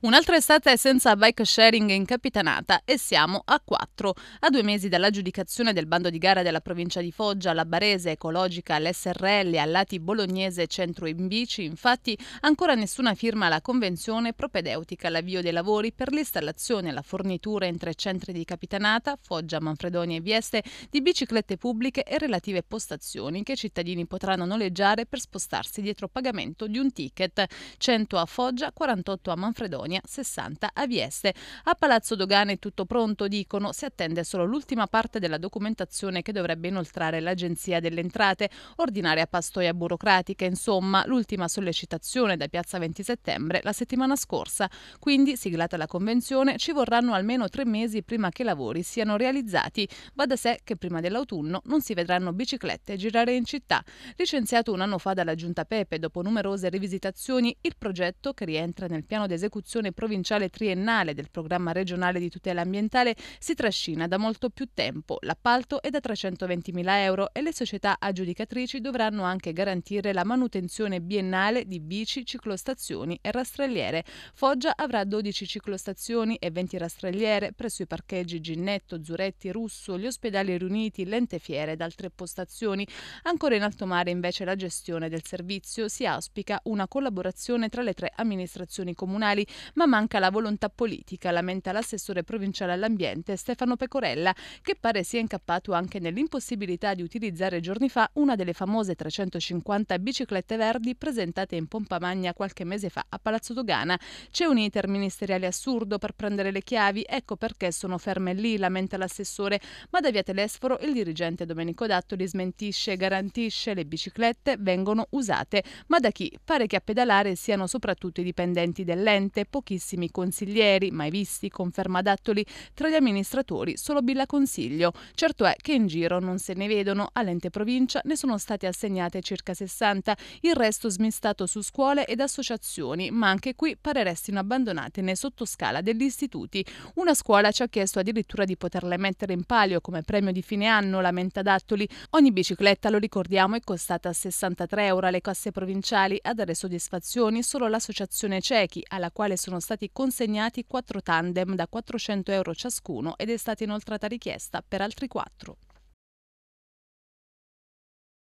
Un'altra estate senza bike sharing in capitanata e siamo a 4. A due mesi dall'aggiudicazione del bando di gara della provincia di Foggia, la Barese Ecologica, l'SRL, Allati Bolognese Centro in Bici, infatti ancora nessuna firma alla convenzione propedeutica all'avvio dei lavori per l'installazione e la fornitura in tre centri di capitanata, Foggia, Manfredonia e Vieste, di biciclette pubbliche e relative postazioni che i cittadini potranno noleggiare per spostarsi dietro pagamento di un ticket. 100 a Foggia, 48 a Manfredonia Colonia 60 Avieste. A Palazzo Dogane è tutto pronto, dicono, si attende solo l'ultima parte della documentazione che dovrebbe inoltrare l'Agenzia delle Entrate, ordinaria pastoia burocratica, insomma, l'ultima sollecitazione da Piazza 20 settembre la settimana scorsa. Quindi, siglata la convenzione, ci vorranno almeno tre mesi prima che i lavori siano realizzati. Va da sé che prima dell'autunno non si vedranno biciclette girare in città. Licenziato un anno fa dalla Giunta Pepe dopo numerose rivisitazioni, il progetto, che rientra nel piano di esecuzione valutazione provinciale triennale del programma regionale di tutela ambientale si trascina da molto più tempo. L'appalto è da 320.000 euro e le società aggiudicatrici dovranno anche garantire la manutenzione biennale di bici, ciclostazioni e rastrelliere. Foggia avrà 12 ciclostazioni e 20 rastrelliere presso i parcheggi Ginnetto, Zuretti, Russo, gli ospedali riuniti, l'ente fiere ed altre postazioni. Ancora in alto mare invece la gestione del servizio si auspica una collaborazione tra le tre amministrazioni comunali ma manca la volontà politica, lamenta l'assessore provinciale all'ambiente Stefano Pecorella, che pare sia incappato anche nell'impossibilità di utilizzare giorni fa una delle famose 350 biciclette verdi presentate in pompa magna qualche mese fa a Palazzo Dogana. C'è un iter ministeriale assurdo per prendere le chiavi, ecco perché sono ferme lì, lamenta l'assessore, ma da via Telesforo il dirigente Domenico Dattoli smentisce e garantisce le biciclette vengono usate, ma da chi? Pare che a pedalare siano soprattutto i dipendenti dell'ente, pochissimi consiglieri, mai visti, conferma Dattoli, tra gli amministratori solo Billa Consiglio. Certo è che in giro non se ne vedono, all'ente provincia ne sono state assegnate circa 60, il resto smistato su scuole ed associazioni, ma anche qui pare restino abbandonate nei sottoscala degli istituti. Una scuola ci ha chiesto addirittura di poterle mettere in palio come premio di fine anno, lamenta Dattoli. Ogni bicicletta, lo ricordiamo, è costata 63 euro alle casse provinciali. A dare soddisfazioni solo l'associazione Cechi, alla quale sono sono stati consegnati quattro tandem da 400 euro ciascuno ed è stata inoltrata richiesta per altri quattro.